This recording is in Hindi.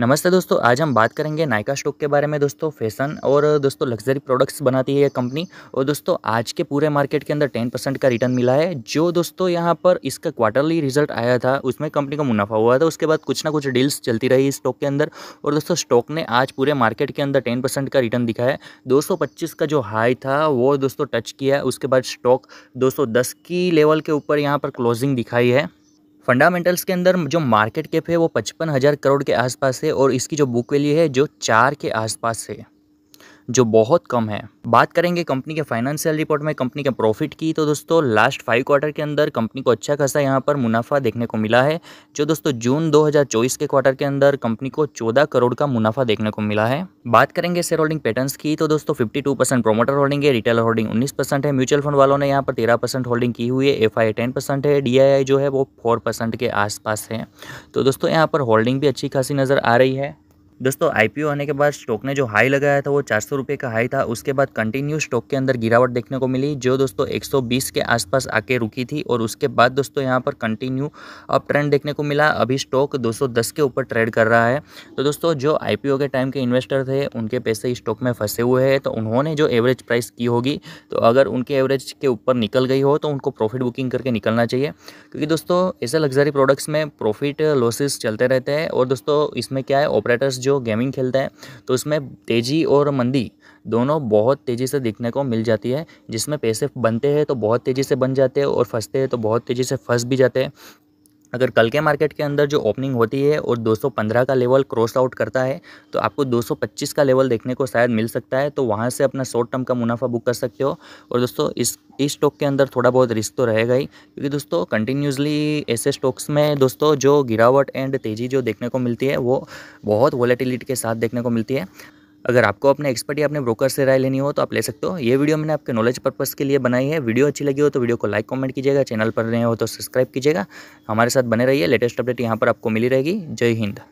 नमस्ते दोस्तों आज हम बात करेंगे नायका स्टॉक के बारे में दोस्तों फैशन और दोस्तों लग्जरी प्रोडक्ट्स बनाती है ये कंपनी और दोस्तों आज के पूरे मार्केट के अंदर टेन परसेंट का रिटर्न मिला है जो दोस्तों यहाँ पर इसका क्वार्टरली रिजल्ट आया था उसमें कंपनी को मुनाफा हुआ था उसके बाद कुछ ना कुछ डील्स चलती रही स्टॉक के अंदर और दोस्तों स्टॉक ने आज पूरे मार्केट के अंदर टेन का रिटर्न दिखाया दो का जो हाई था वो दोस्तों टच किया उसके बाद स्टॉक दो की लेवल के ऊपर यहाँ पर क्लोजिंग दिखाई है फंडामेंटल्स के अंदर जो मार्केट कैप है वो पचपन हज़ार करोड़ के आसपास है और इसकी जो बुक वैल्यू है जो चार के आसपास है जो बहुत कम है बात करेंगे कंपनी के फाइनेंशियल रिपोर्ट में कंपनी के प्रॉफिट की तो दोस्तों लास्ट फाइव क्वार्टर के अंदर कंपनी को अच्छा खासा यहाँ पर मुनाफा देखने को मिला है जो दोस्तों जून 2024 के क्वार्टर के अंदर कंपनी को 14 करोड़ का मुनाफा देखने को मिला है बात करेंगे शेयर होल्डिंग पैटर्न की तो दोस्तों टू परसेंट प्रोमोटर होल्डिंग है रिटेलर होल्डिंग उन्नीस परसेंट है म्यूचुअल फंड वालों ने यहाँ पर तेरह परसेंट होल्डिंग की हुई है एफ आई टेन परसेंट है डी आई आई जो है वो फोर परसेंट के आसपास है तो दोस्तों यहाँ पर होल्डिंग भी अच्छी खासी नज़र आ रही है दोस्तों आईपीओ आने के बाद स्टॉक ने जो हाई लगाया था वो चार सौ का हाई था उसके बाद कंटिन्यू स्टॉक के अंदर गिरावट देखने को मिली जो दोस्तों 120 के आसपास आके रुकी थी और उसके बाद दोस्तों यहाँ पर कंटिन्यू अप ट्रेंड देखने को मिला अभी स्टॉक 210 के ऊपर ट्रेड कर रहा है तो दोस्तों जो आई के टाइम के इन्वेस्टर थे उनके पैसे स्टॉक में फंसे हुए हैं तो उन्होंने जो एवरेज प्राइस की होगी तो अगर उनके एवरेज के ऊपर निकल गई हो तो उनको प्रॉफिट बुकिंग करके निकलना चाहिए क्योंकि दोस्तों ऐसे लग्जरी प्रोडक्ट्स में प्रॉफिट लॉसेस चलते रहते हैं और दोस्तों इसमें क्या है ऑपरेटर्स जो गेमिंग खेलता है तो उसमें तेज़ी और मंदी दोनों बहुत तेज़ी से देखने को मिल जाती है जिसमें पैसे बनते हैं तो बहुत तेज़ी से बन जाते हैं और फंसते हैं तो बहुत तेज़ी से फंस भी जाते हैं अगर कल के मार्केट के अंदर जो ओपनिंग होती है और 215 का लेवल क्रॉस आउट करता है तो आपको 225 का लेवल देखने को शायद मिल सकता है तो वहाँ से अपना शॉर्ट टर्म का मुनाफा बुक कर सकते हो और दोस्तों इस इस स्टॉक के अंदर थोड़ा बहुत रिस्क तो रहेगा ही क्योंकि दोस्तों कंटिन्यूसली ऐसे स्टॉक्स में दोस्तों जो गिरावट एंड तेज़ी जो देखने को मिलती है वो बहुत वॉलेटिलिटी के साथ देखने को मिलती है अगर आपको अपने एक्सपर्ट या अपने ब्रोकर से राय लेनी हो तो आप ले सकते हो ये वीडियो मैंने आपके नॉलेज पर्पज़ के लिए बनाई है वीडियो अच्छी लगी हो तो वीडियो को लाइक कमेंट कीजिएगा चैनल पर नए हो तो सब्सक्राइब कीजिएगा हमारे साथ बने रहिए लेटेस्ट अपडेट यहाँ पर आपको मिली रहेगी जय हिंद